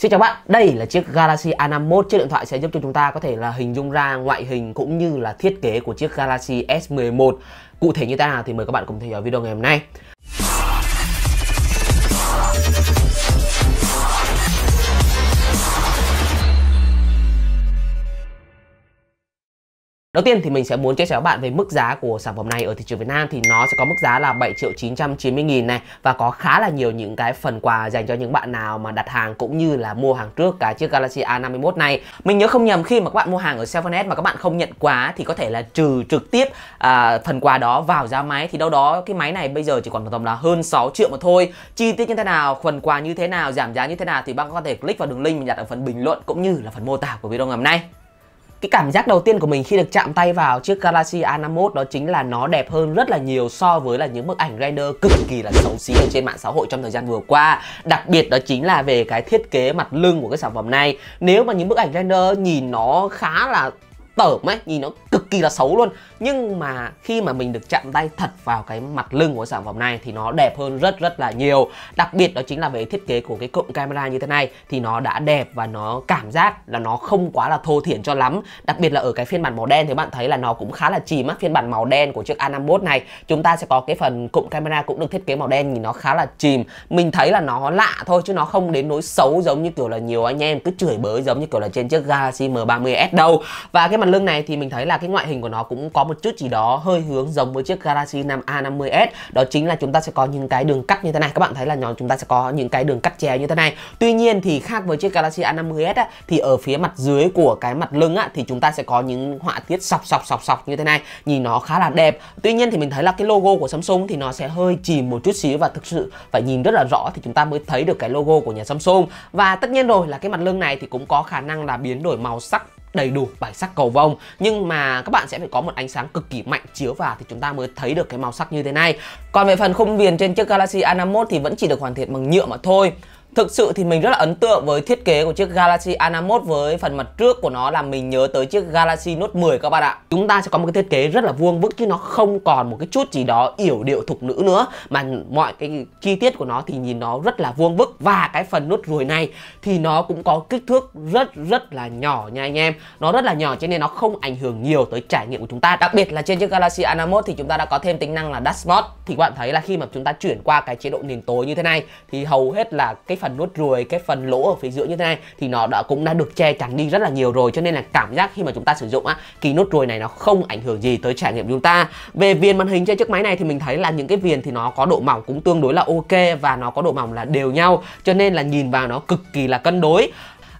Xin chào bạn, đây là chiếc Galaxy A51 Chiếc điện thoại sẽ giúp cho chúng ta có thể là hình dung ra ngoại hình cũng như là thiết kế của chiếc Galaxy S11 Cụ thể như thế nào thì mời các bạn cùng theo dõi video ngày hôm nay Đầu tiên thì mình sẽ muốn chia sẻ với bạn về mức giá của sản phẩm này ở thị trường Việt Nam thì nó sẽ có mức giá là 7 triệu 990 nghìn này và có khá là nhiều những cái phần quà dành cho những bạn nào mà đặt hàng cũng như là mua hàng trước cái chiếc Galaxy A51 này. Mình nhớ không nhầm khi mà các bạn mua hàng ở 7 mà các bạn không nhận quà thì có thể là trừ trực tiếp à, phần quà đó vào giá máy thì đâu đó cái máy này bây giờ chỉ còn tầm là hơn 6 triệu mà thôi. Chi tiết như thế nào, phần quà như thế nào, giảm giá như thế nào thì bạn có thể click vào đường link mình đặt ở phần bình luận cũng như là phần mô tả của video ngày hôm nay cái cảm giác đầu tiên của mình khi được chạm tay vào chiếc Galaxy A51 đó chính là nó đẹp hơn rất là nhiều so với là những bức ảnh render cực kỳ là xấu xí ở trên mạng xã hội trong thời gian vừa qua. Đặc biệt đó chính là về cái thiết kế mặt lưng của cái sản phẩm này. Nếu mà những bức ảnh render nhìn nó khá là tởm ấy nhìn nó cực kỳ là xấu luôn nhưng mà khi mà mình được chạm tay thật vào cái mặt lưng của sản phẩm này thì nó đẹp hơn rất rất là nhiều đặc biệt đó chính là về thiết kế của cái cụm camera như thế này thì nó đã đẹp và nó cảm giác là nó không quá là thô thiển cho lắm đặc biệt là ở cái phiên bản màu đen thì bạn thấy là nó cũng khá là chìm á phiên bản màu đen của chiếc A51 này chúng ta sẽ có cái phần cụm camera cũng được thiết kế màu đen nhìn nó khá là chìm mình thấy là nó lạ thôi chứ nó không đến nỗi xấu giống như kiểu là nhiều anh em cứ chửi bới giống như kiểu là trên chiếc Galaxy M30s đâu và cái mặt lưng này thì mình thấy là cái ngoại hình của nó cũng có một chút gì đó hơi hướng giống với chiếc Galaxy 5 A50s đó chính là chúng ta sẽ có những cái đường cắt như thế này các bạn thấy là nhóm chúng ta sẽ có những cái đường cắt chéo như thế này tuy nhiên thì khác với chiếc Galaxy A50s á, thì ở phía mặt dưới của cái mặt lưng á, thì chúng ta sẽ có những họa tiết sọc sọc sọc sọc như thế này nhìn nó khá là đẹp tuy nhiên thì mình thấy là cái logo của Samsung thì nó sẽ hơi chìm một chút xíu và thực sự phải nhìn rất là rõ thì chúng ta mới thấy được cái logo của nhà Samsung và tất nhiên rồi là cái mặt lưng này thì cũng có khả năng là biến đổi màu sắc đầy đủ bảy sắc cầu vồng nhưng mà các bạn sẽ phải có một ánh sáng cực kỳ mạnh chiếu vào thì chúng ta mới thấy được cái màu sắc như thế này còn về phần khung viền trên chiếc Galaxy A51 thì vẫn chỉ được hoàn thiện bằng nhựa mà thôi Thực sự thì mình rất là ấn tượng với thiết kế của chiếc Galaxy A 51 với phần mặt trước của nó là mình nhớ tới chiếc Galaxy Note 10 các bạn ạ. Chúng ta sẽ có một cái thiết kế rất là vuông vức chứ nó không còn một cái chút gì đó yểu điệu thục nữ nữa mà mọi cái chi tiết của nó thì nhìn nó rất là vuông vức và cái phần nút ruồi này thì nó cũng có kích thước rất rất là nhỏ nha anh em. Nó rất là nhỏ cho nên nó không ảnh hưởng nhiều tới trải nghiệm của chúng ta. Đặc biệt là trên chiếc Galaxy A 51 thì chúng ta đã có thêm tính năng là Dash Mode thì các bạn thấy là khi mà chúng ta chuyển qua cái chế độ nền tối như thế này thì hầu hết là cái phần nốt ruồi cái phần lỗ ở phía giữa như thế này thì nó đã cũng đã được che chắn đi rất là nhiều rồi cho nên là cảm giác khi mà chúng ta sử dụng á kỳ nốt ruồi này nó không ảnh hưởng gì tới trải nghiệm chúng ta về viền màn hình trên chiếc máy này thì mình thấy là những cái viền thì nó có độ mỏng cũng tương đối là ok và nó có độ mỏng là đều nhau cho nên là nhìn vào nó cực kỳ là cân đối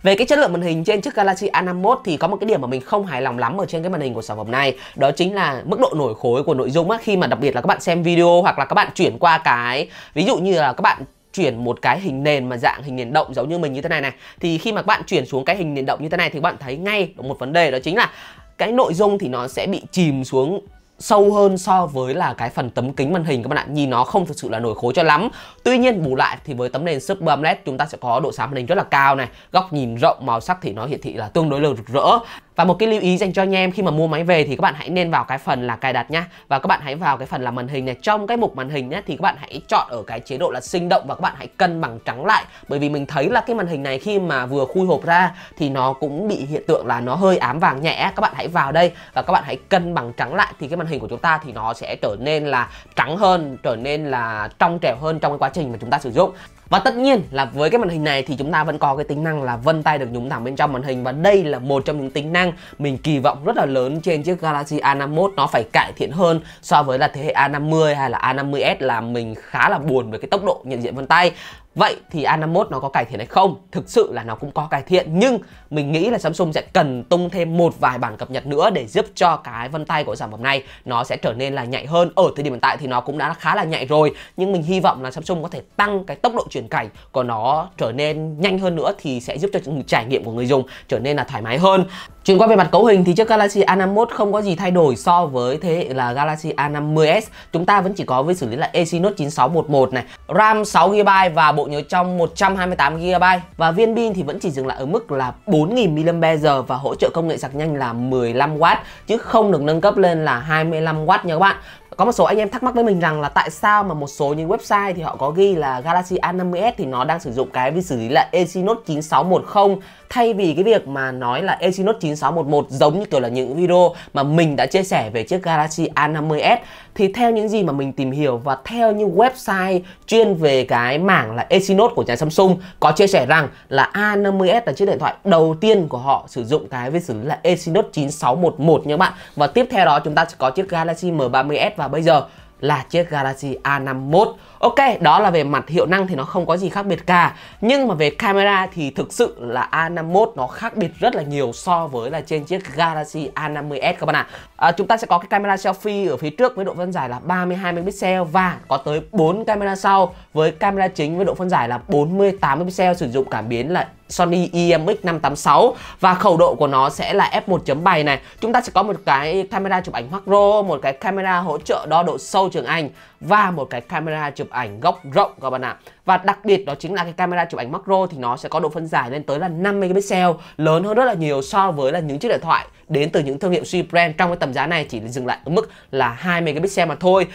về cái chất lượng màn hình trên chiếc Galaxy A51 thì có một cái điểm mà mình không hài lòng lắm ở trên cái màn hình của sản phẩm này Đó chính là mức độ nổi khối của nội dung á Khi mà đặc biệt là các bạn xem video hoặc là các bạn chuyển qua cái Ví dụ như là các bạn chuyển một cái hình nền mà dạng hình nền động giống như mình như thế này này thì khi mà các bạn chuyển xuống cái hình nền động như thế này thì các bạn thấy ngay một vấn đề đó chính là cái nội dung thì nó sẽ bị chìm xuống sâu hơn so với là cái phần tấm kính màn hình các bạn ạ nhìn nó không thực sự là nổi khối cho lắm tuy nhiên bù lại thì với tấm nền Super AMOLED chúng ta sẽ có độ sáng màn hình rất là cao này góc nhìn rộng màu sắc thì nó hiển thị là tương đối là rực rỡ và một cái lưu ý dành cho anh em khi mà mua máy về thì các bạn hãy nên vào cái phần là cài đặt nhá và các bạn hãy vào cái phần là màn hình này trong cái mục màn hình nhá thì các bạn hãy chọn ở cái chế độ là sinh động và các bạn hãy cân bằng trắng lại bởi vì mình thấy là cái màn hình này khi mà vừa khui hộp ra thì nó cũng bị hiện tượng là nó hơi ám vàng nhẹ các bạn hãy vào đây và các bạn hãy cân bằng trắng lại thì cái màn hình của chúng ta thì nó sẽ trở nên là trắng hơn trở nên là trong trẻo hơn trong cái quá trình mà chúng ta sử dụng và tất nhiên là với cái màn hình này thì chúng ta vẫn có cái tính năng là vân tay được nhúng thẳng bên trong màn hình và đây là một trong những tính năng mình kỳ vọng rất là lớn trên chiếc Galaxy A51 nó phải cải thiện hơn so với là thế hệ A50 hay là A50s là mình khá là buồn về cái tốc độ nhận diện vân tay Vậy thì A51 nó có cải thiện hay không? Thực sự là nó cũng có cải thiện nhưng mình nghĩ là Samsung sẽ cần tung thêm một vài bản cập nhật nữa để giúp cho cái vân tay của sản phẩm này nó sẽ trở nên là nhạy hơn. Ở thời điểm hiện tại thì nó cũng đã khá là nhạy rồi nhưng mình hy vọng là Samsung có thể tăng cái tốc độ chuyển cảnh của nó trở nên nhanh hơn nữa thì sẽ giúp cho trải nghiệm của người dùng trở nên là thoải mái hơn. Chuyển qua về mặt cấu hình thì chiếc Galaxy A51 không có gì thay đổi so với thế hệ là Galaxy A50s. Chúng ta vẫn chỉ có với xử lý là Exynos 9611 này, RAM 6GB và bộ nhớ trong 128GB và viên pin thì vẫn chỉ dừng lại ở mức là 4000 mAh và hỗ trợ công nghệ sạc nhanh là 15W chứ không được nâng cấp lên là 25W nha các bạn có một số anh em thắc mắc với mình rằng là tại sao mà một số những website thì họ có ghi là Galaxy A50s thì nó đang sử dụng cái vi xử lý là Exynos 9610 thay vì cái việc mà nói là Exynos 9611 giống như kiểu là những video mà mình đã chia sẻ về chiếc Galaxy A50s thì theo những gì mà mình tìm hiểu và theo những website chuyên về cái mảng là Exynos của nhà Samsung có chia sẻ rằng là A50s là chiếc điện thoại đầu tiên của họ sử dụng cái vi xử lý là Exynos 9611 nha các bạn và tiếp theo đó chúng ta sẽ có chiếc Galaxy M30s và bây giờ là chiếc Galaxy A51 Ok, đó là về mặt hiệu năng thì nó không có gì khác biệt cả Nhưng mà về camera thì thực sự là A51 nó khác biệt rất là nhiều so với là trên chiếc Galaxy A50s các bạn ạ à. Chúng ta sẽ có cái camera selfie ở phía trước với độ phân giải là 32 megapixel Và có tới 4 camera sau với camera chính với độ phân giải là 48 megapixel sử dụng cảm biến là Sony IMX586 e và khẩu độ của nó sẽ là f1.7 này. Chúng ta sẽ có một cái camera chụp ảnh macro, một cái camera hỗ trợ đo độ sâu trường ảnh và một cái camera chụp ảnh góc rộng các bạn ạ. Và đặc biệt đó chính là cái camera chụp ảnh macro thì nó sẽ có độ phân giải lên tới là 5 megapixel, lớn hơn rất là nhiều so với là những chiếc điện thoại đến từ những thương hiệu suy brand trong cái tầm giá này chỉ dừng lại ở mức là 2 megapixel mà thôi.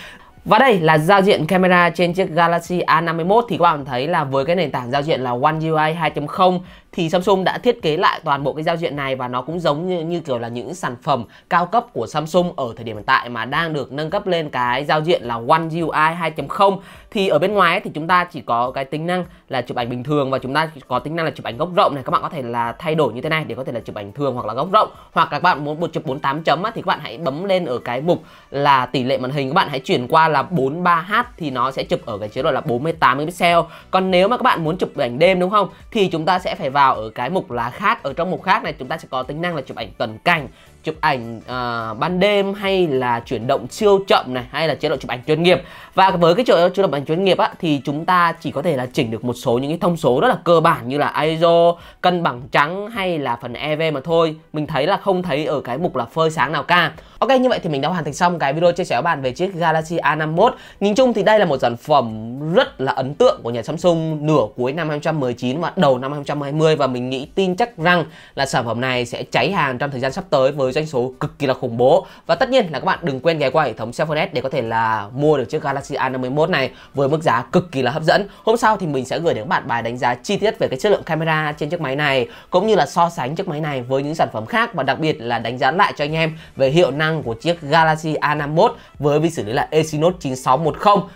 Và đây là giao diện camera trên chiếc Galaxy A51 thì các bạn thấy là với cái nền tảng giao diện là One UI 2.0 thì Samsung đã thiết kế lại toàn bộ cái giao diện này và nó cũng giống như, như kiểu là những sản phẩm cao cấp của Samsung ở thời điểm hiện tại mà đang được nâng cấp lên cái giao diện là One UI 2.0 thì ở bên ngoài ấy, thì chúng ta chỉ có cái tính năng là chụp ảnh bình thường và chúng ta có tính năng là chụp ảnh góc rộng này các bạn có thể là thay đổi như thế này để có thể là chụp ảnh thường hoặc là góc rộng hoặc các bạn muốn một chụp 48 chấm á, thì các bạn hãy bấm lên ở cái mục là tỷ lệ màn hình các bạn hãy chuyển qua là 43h thì nó sẽ chụp ở cái chế độ là 48 pixel còn nếu mà các bạn muốn chụp ảnh đêm đúng không thì chúng ta sẽ phải vào vào ở cái mục lá khác ở trong mục khác này chúng ta sẽ có tính năng là chụp ảnh cận cảnh chụp ảnh uh, ban đêm hay là chuyển động siêu chậm này hay là chế độ chụp ảnh chuyên nghiệp và với cái chế độ chụp ảnh chuyên nghiệp á, thì chúng ta chỉ có thể là chỉnh được một số những cái thông số rất là cơ bản như là ISO, cân bằng trắng hay là phần EV mà thôi mình thấy là không thấy ở cái mục là phơi sáng nào cả Ok như vậy thì mình đã hoàn thành xong cái video chia sẻ với bạn về chiếc Galaxy A51 Nhìn chung thì đây là một sản phẩm rất là ấn tượng của nhà Samsung nửa cuối năm 2019 và đầu năm 2020 và mình nghĩ tin chắc rằng là sản phẩm này sẽ cháy hàng trong thời gian sắp tới với doanh số cực kỳ là khủng bố và tất nhiên là các bạn đừng quên ghé qua hệ thống Cellphone để có thể là mua được chiếc Galaxy A51 này với mức giá cực kỳ là hấp dẫn hôm sau thì mình sẽ gửi đến các bạn bài đánh giá chi tiết về cái chất lượng camera trên chiếc máy này cũng như là so sánh chiếc máy này với những sản phẩm khác và đặc biệt là đánh giá lại cho anh em về hiệu năng của chiếc Galaxy A51 với vi xử lý là Exynos 9610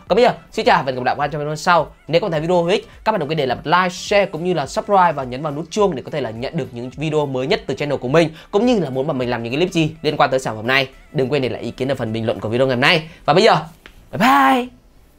còn bây giờ xin chào và hẹn gặp lại các bạn trong video sau nếu các bạn thấy video hữu ích các bạn đừng quên để lại like share cũng như là subscribe và nhấn vào nút chuông để có thể là nhận được những video mới nhất từ channel của mình cũng như là muốn mà mình làm những những cái clip gì liên quan tới sản phẩm này đừng quên để lại ý kiến ở phần bình luận của video ngày hôm nay và bây giờ bye bye